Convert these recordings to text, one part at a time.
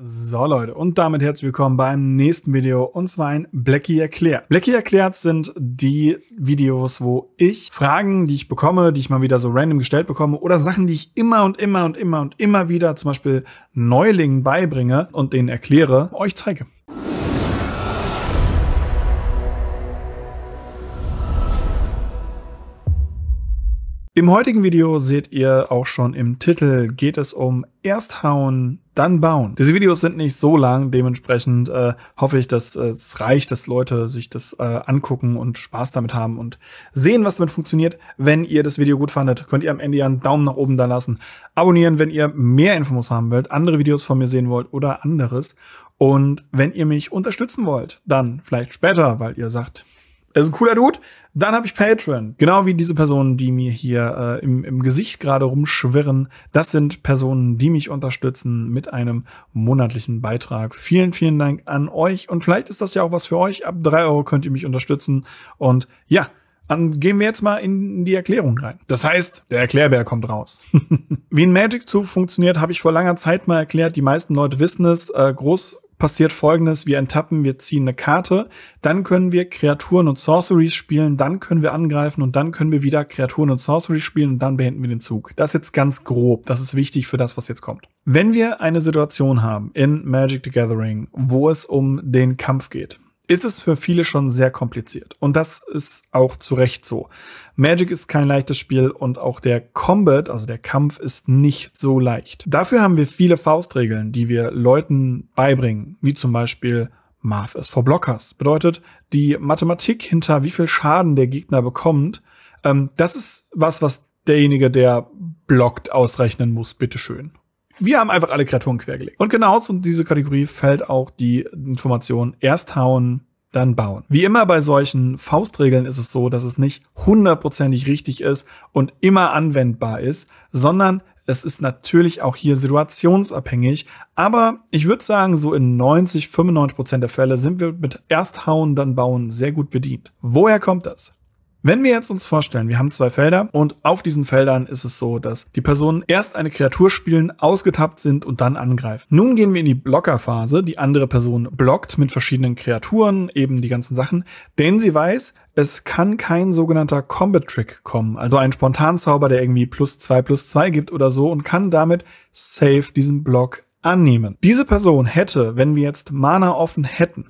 So Leute, und damit herzlich willkommen beim nächsten Video und zwar ein Blackie erklärt. Blackie erklärt sind die Videos, wo ich Fragen, die ich bekomme, die ich mal wieder so random gestellt bekomme oder Sachen, die ich immer und immer und immer und immer wieder zum Beispiel Neulingen beibringe und denen erkläre, euch zeige. Im heutigen Video seht ihr auch schon im Titel geht es um erst hauen, dann bauen. Diese Videos sind nicht so lang, dementsprechend äh, hoffe ich, dass äh, es reicht, dass Leute sich das äh, angucken und Spaß damit haben und sehen, was damit funktioniert. Wenn ihr das Video gut fandet, könnt ihr am Ende ja einen Daumen nach oben da lassen. Abonnieren, wenn ihr mehr Infos haben wollt, andere Videos von mir sehen wollt oder anderes. Und wenn ihr mich unterstützen wollt, dann vielleicht später, weil ihr sagt, das ist ein cooler Dude. Dann habe ich Patreon. Genau wie diese Personen, die mir hier äh, im, im Gesicht gerade rumschwirren. Das sind Personen, die mich unterstützen mit einem monatlichen Beitrag. Vielen, vielen Dank an euch. Und vielleicht ist das ja auch was für euch. Ab 3 Euro könnt ihr mich unterstützen. Und ja, dann gehen wir jetzt mal in die Erklärung rein. Das heißt, der Erklärbär kommt raus. Wie ein Magic Zug funktioniert, habe ich vor langer Zeit mal erklärt. Die meisten Leute wissen es. Äh, groß, passiert folgendes, wir enttappen, wir ziehen eine Karte, dann können wir Kreaturen und Sorceries spielen, dann können wir angreifen und dann können wir wieder Kreaturen und Sorceries spielen und dann beenden wir den Zug. Das ist jetzt ganz grob, das ist wichtig für das, was jetzt kommt. Wenn wir eine Situation haben in Magic the Gathering, wo es um den Kampf geht, ist es für viele schon sehr kompliziert. Und das ist auch zu Recht so. Magic ist kein leichtes Spiel und auch der Combat, also der Kampf, ist nicht so leicht. Dafür haben wir viele Faustregeln, die wir Leuten beibringen, wie zum Beispiel Math is for Blockers. Bedeutet, die Mathematik hinter wie viel Schaden der Gegner bekommt, ähm, das ist was, was derjenige, der blockt, ausrechnen muss, bitteschön. Wir haben einfach alle Kreaturen quergelegt. Und genau zu dieser Kategorie fällt auch die Information erst hauen, dann bauen. Wie immer bei solchen Faustregeln ist es so, dass es nicht hundertprozentig richtig ist und immer anwendbar ist, sondern es ist natürlich auch hier situationsabhängig, aber ich würde sagen, so in 90, 95 Prozent der Fälle sind wir mit erst hauen, dann bauen sehr gut bedient. Woher kommt das? Wenn wir jetzt uns vorstellen, wir haben zwei Felder und auf diesen Feldern ist es so, dass die Personen erst eine Kreatur spielen, ausgetappt sind und dann angreifen. Nun gehen wir in die Blockerphase. Die andere Person blockt mit verschiedenen Kreaturen eben die ganzen Sachen, denn sie weiß, es kann kein sogenannter Combat Trick kommen, also ein Spontanzauber, der irgendwie plus zwei plus zwei gibt oder so und kann damit safe diesen Block annehmen. Diese Person hätte, wenn wir jetzt Mana offen hätten,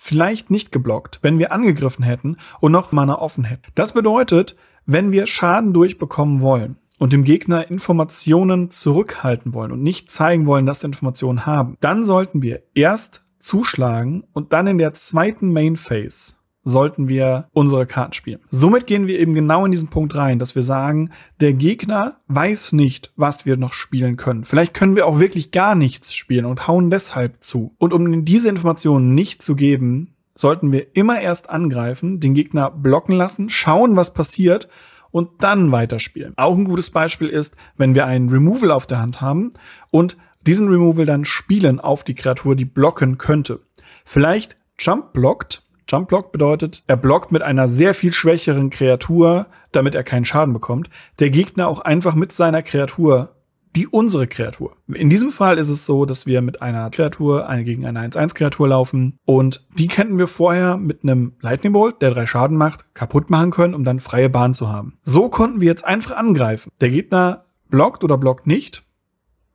vielleicht nicht geblockt, wenn wir angegriffen hätten und noch Mana offen hätten. Das bedeutet, wenn wir Schaden durchbekommen wollen und dem Gegner Informationen zurückhalten wollen und nicht zeigen wollen, dass wir Informationen haben, dann sollten wir erst zuschlagen und dann in der zweiten Main Phase sollten wir unsere Karten spielen. Somit gehen wir eben genau in diesen Punkt rein, dass wir sagen, der Gegner weiß nicht, was wir noch spielen können. Vielleicht können wir auch wirklich gar nichts spielen und hauen deshalb zu. Und um diese Informationen nicht zu geben, sollten wir immer erst angreifen, den Gegner blocken lassen, schauen, was passiert und dann weiterspielen. Auch ein gutes Beispiel ist, wenn wir einen Removal auf der Hand haben und diesen Removal dann spielen auf die Kreatur, die blocken könnte. Vielleicht jump blockt Jump Block bedeutet, er blockt mit einer sehr viel schwächeren Kreatur, damit er keinen Schaden bekommt. Der Gegner auch einfach mit seiner Kreatur die unsere Kreatur. In diesem Fall ist es so, dass wir mit einer Kreatur eine gegen eine 1-1-Kreatur laufen und die könnten wir vorher mit einem Lightning Bolt, der drei Schaden macht, kaputt machen können, um dann freie Bahn zu haben. So konnten wir jetzt einfach angreifen. Der Gegner blockt oder blockt nicht.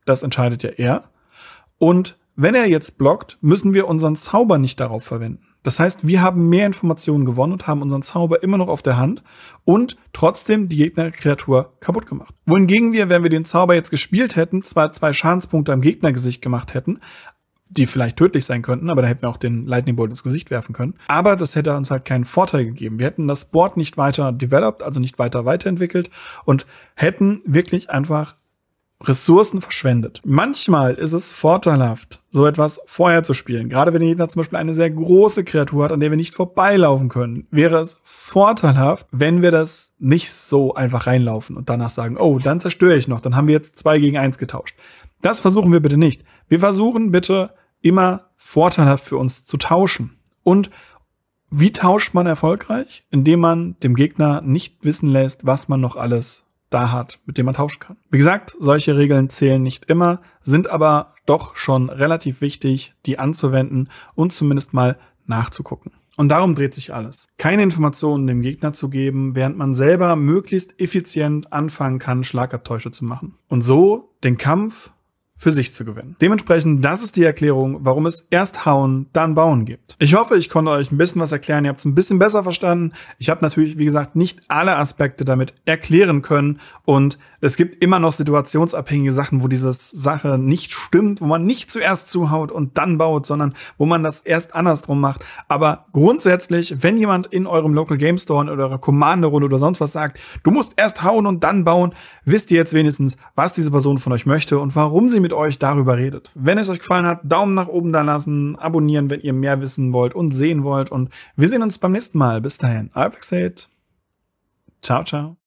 Das entscheidet ja er. Und wenn er jetzt blockt, müssen wir unseren Zauber nicht darauf verwenden. Das heißt, wir haben mehr Informationen gewonnen und haben unseren Zauber immer noch auf der Hand und trotzdem die Gegnerkreatur kaputt gemacht. Wohingegen wir, wenn wir den Zauber jetzt gespielt hätten, zwar zwei Schadenspunkte am Gegnergesicht gemacht hätten, die vielleicht tödlich sein könnten, aber da hätten wir auch den Lightning Bolt ins Gesicht werfen können. Aber das hätte uns halt keinen Vorteil gegeben. Wir hätten das Board nicht weiter developed, also nicht weiter weiterentwickelt und hätten wirklich einfach Ressourcen verschwendet. Manchmal ist es vorteilhaft, so etwas vorher zu spielen. Gerade wenn der Gegner zum Beispiel eine sehr große Kreatur hat, an der wir nicht vorbeilaufen können, wäre es vorteilhaft, wenn wir das nicht so einfach reinlaufen und danach sagen, oh, dann zerstöre ich noch, dann haben wir jetzt zwei gegen eins getauscht. Das versuchen wir bitte nicht. Wir versuchen bitte immer vorteilhaft für uns zu tauschen. Und wie tauscht man erfolgreich? Indem man dem Gegner nicht wissen lässt, was man noch alles da hat, mit dem man tauschen kann. Wie gesagt, solche Regeln zählen nicht immer, sind aber doch schon relativ wichtig, die anzuwenden und zumindest mal nachzugucken. Und darum dreht sich alles. Keine Informationen dem Gegner zu geben, während man selber möglichst effizient anfangen kann, Schlagabtäusche zu machen. Und so den Kampf für sich zu gewinnen. Dementsprechend, das ist die Erklärung, warum es erst hauen, dann bauen gibt. Ich hoffe, ich konnte euch ein bisschen was erklären. Ihr habt es ein bisschen besser verstanden. Ich habe natürlich, wie gesagt, nicht alle Aspekte damit erklären können und es gibt immer noch situationsabhängige Sachen, wo diese Sache nicht stimmt, wo man nicht zuerst zuhaut und dann baut, sondern wo man das erst andersrum macht. Aber grundsätzlich, wenn jemand in eurem Local Game Store oder eurer Commander-Runde oder sonst was sagt, du musst erst hauen und dann bauen, wisst ihr jetzt wenigstens, was diese Person von euch möchte und warum sie mit euch darüber redet. Wenn es euch gefallen hat, Daumen nach oben da lassen, abonnieren, wenn ihr mehr wissen wollt und sehen wollt. Und wir sehen uns beim nächsten Mal. Bis dahin, euer Black Ciao, ciao.